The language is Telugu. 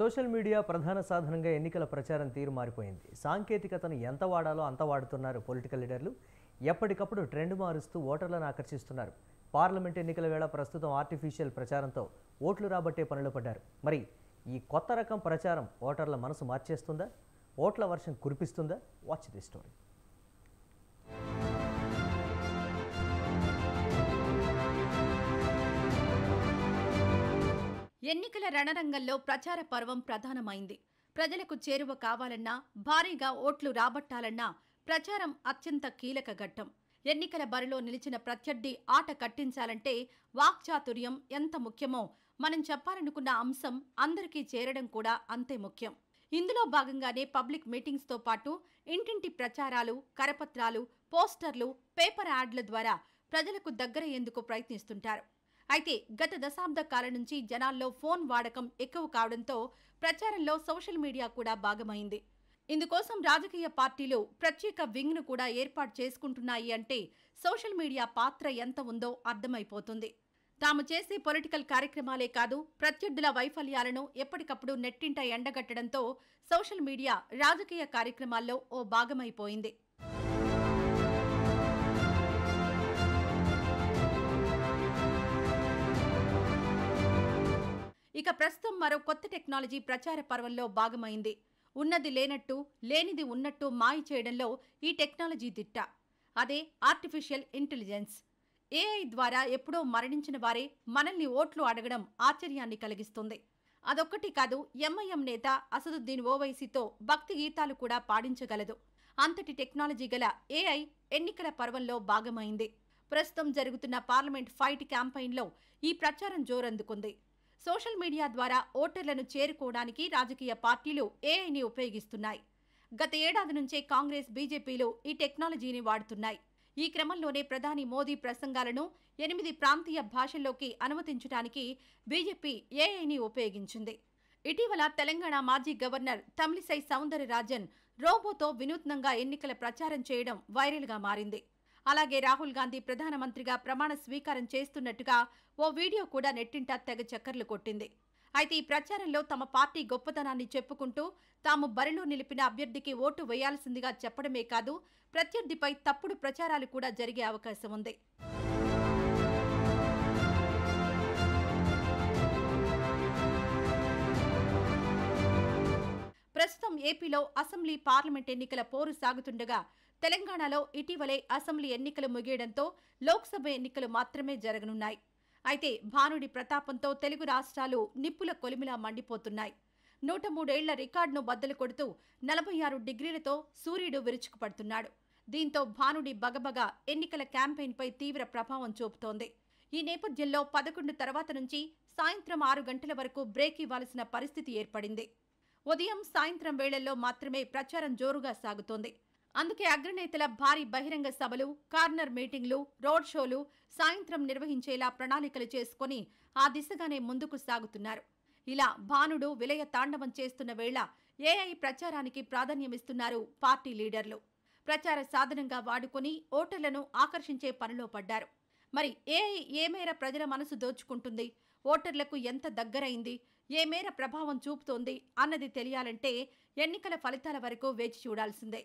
సోషల్ మీడియా ప్రధాన సాధనంగా ఎన్నికల ప్రచారం తీరు మారిపోయింది సాంకేతికతను ఎంత వాడాలో అంత వాడుతున్నారు పొలిటికల్ లీడర్లు ఎప్పటికప్పుడు ట్రెండ్ మారుస్తూ ఓటర్లను ఆకర్షిస్తున్నారు పార్లమెంట్ ఎన్నికల వేళ ప్రస్తుతం ఆర్టిఫిషియల్ ప్రచారంతో ఓట్లు రాబట్టే పనులు పడ్డారు మరి ఈ కొత్త రకం ప్రచారం ఓటర్ల మనసు మార్చేస్తుందా ఓట్ల వర్షం కురిపిస్తుందా వాచ్ ది స్టోరీ ఎన్నికల రణరంగంలో ప్రచార పర్వం ప్రధానమైంది ప్రజలకు చేరువ కావాలన్నా భారీగా ఓట్లు రాబట్టాలన్నా ప్రచారం అత్యంత కీలక ఘట్టం ఎన్నికల బరిలో నిలిచిన ప్రత్యర్థి ఆట కట్టించాలంటే వాక్చాతుర్యం ఎంత ముఖ్యమో మనం చెప్పాలనుకున్న అంశం అందరికీ చేరడం కూడా అంతే ముఖ్యం ఇందులో భాగంగానే పబ్లిక్ మీటింగ్స్తో పాటు ఇంటింటి ప్రచారాలు కరపత్రాలు పోస్టర్లు పేపర్ యాడ్ల ద్వారా ప్రజలకు దగ్గరయ్యేందుకు ప్రయత్నిస్తుంటారు అయితే గత దశాబ్ద కాలం నుంచి జనాల్లో ఫోన్ వాడకం ఎక్కువ కావడంతో ప్రచారంలో సోషల్ మీడియా కూడా భాగమైంది ఇందుకోసం రాజకీయ పార్టీలు ప్రత్యేక వింగ్ను కూడా ఏర్పాటు చేసుకుంటున్నాయి అంటే సోషల్ మీడియా పాత్ర ఎంత ఉందో అర్థమైపోతుంది తాము చేసే పొలిటికల్ కార్యక్రమాలే కాదు ప్రత్యర్థుల వైఫల్యాలను ఎప్పటికప్పుడు నెట్టింట ఎండగట్టడంతో సోషల్ మీడియా రాజకీయ కార్యక్రమాల్లో ఓ భాగమైపోయింది ఇక ప్రస్తుతం మరో కొత్త టెక్నాలజీ ప్రచార పర్వంలో భాగమైంది ఉన్నది లేనట్టు లేనిది ఉన్నట్టు మాయ చేయడంలో ఈ టెక్నాలజీ దిట్ట అదే ఆర్టిఫిషియల్ ఇంటెలిజెన్స్ ఏఐ ద్వారా ఎప్పుడో మరణించిన వారే మనల్ని ఓట్లు అడగడం ఆశ్చర్యాన్ని కలిగిస్తుంది అదొక్కటి కాదు ఎంఐఎం నేత అసదుద్దీన్ ఓవైసీతో భక్తి గీతాలు కూడా పాడించగలదు అంతటి టెక్నాలజీ గల ఏఐ ఎన్నికల పర్వంలో భాగమైంది ప్రస్తుతం జరుగుతున్న పార్లమెంట్ ఫైట్ క్యాంపెయిన్లో ఈ ప్రచారం జోరందుకుంది సోషల్ మీడియా ద్వారా ఓటర్లను చేరుకోవడానికి రాజకీయ పార్టీలు ఏఐని ఉపయోగిస్తున్నాయి గత ఏడాది నుంచే కాంగ్రెస్ బీజేపీలు ఈ టెక్నాలజీని వాడుతున్నాయి ఈ క్రమంలోనే ప్రధాని మోదీ ప్రసంగాలను ఎనిమిది ప్రాంతీయ భాషల్లోకి అనుమతించడానికి బీజేపీ ఏఐని ఉపయోగించింది ఇటీవల తెలంగాణ మాజీ గవర్నర్ తమిళిసై సౌందరరాజన్ రోబోతో వినూత్నంగా ఎన్నికల ప్రచారం చేయడం వైరల్గా మారింది అలాగే రాహుల్ గాంధీ ప్రధానమంత్రిగా ప్రమాణ స్వీకారం చేస్తున్నట్టుగా ఓ వీడియో కూడా నెట్టింట తెగ చక్కర్లు కొట్టింది అయితే ఈ ప్రచారంలో తమ పార్టీ గొప్పతనాన్ని చెప్పుకుంటూ తాము బరిలో నిలిపిన అభ్యర్థికి ఓటు వేయాల్సిందిగా చెప్పడమే కాదు ప్రత్యర్థిపై తప్పుడు ప్రచారాలు కూడా జరిగే అవకాశం ఉంది ప్రస్తుతం ఏపీలో అసెంబ్లీ పార్లమెంట్ ఎన్నికల పోరు సాగుతుండగా తెలంగాణలో ఇటీవలే అసెంబ్లీ ఎన్నికలు ముగియడంతో లోక్సభ ఎన్నికలు మాత్రమే జరగనున్నాయి అయితే భానుడి ప్రతాపంతో తెలుగు రాష్ట్రాలు నిప్పుల కొలిమిలా మండిపోతున్నాయి నూట మూడేళ్ల రికార్డును బద్దలు కొడుతూ నలభై ఆరు డిగ్రీలతో సూర్యుడు విరుచుకుపడుతున్నాడు దీంతో భానుడి బగబగ ఎన్నికల క్యాంపెయిన్పై తీవ్ర ప్రభావం చూపుతోంది ఈ నేపథ్యంలో పదకొండు తర్వాత నుంచి సాయంత్రం ఆరు గంటల వరకు బ్రేక్ ఇవ్వాల్సిన పరిస్థితి ఏర్పడింది ఉదయం సాయంత్రం వేళల్లో మాత్రమే ప్రచారం జోరుగా సాగుతోంది అందుకే అగ్రనేతల భారీ బహిరంగ సభలు కార్నర్ మీటింగ్లు రోడ్ షోలు సాయంత్రం నిర్వహించేలా ప్రణాళికలు చేసుకుని ఆ దిశగానే ముందుకు సాగుతున్నారు ఇలా భానుడు విలయ తాండవం చేస్తున్న వేళ ఏఐ ప్రచారానికి ప్రాధాన్యమిస్తున్నారు పార్టీ లీడర్లు ప్రచార సాధనంగా వాడుకుని ఓటర్లను ఆకర్షించే పనిలో పడ్డారు మరి ఏఐ ఏ మేర ప్రజల మనసు దోచుకుంటుంది ఓటర్లకు ఎంత దగ్గరైంది ఏ మేర ప్రభావం చూపుతోంది అన్నది తెలియాలంటే ఎన్నికల ఫలితాల వరకు వేచి చూడాల్సిందే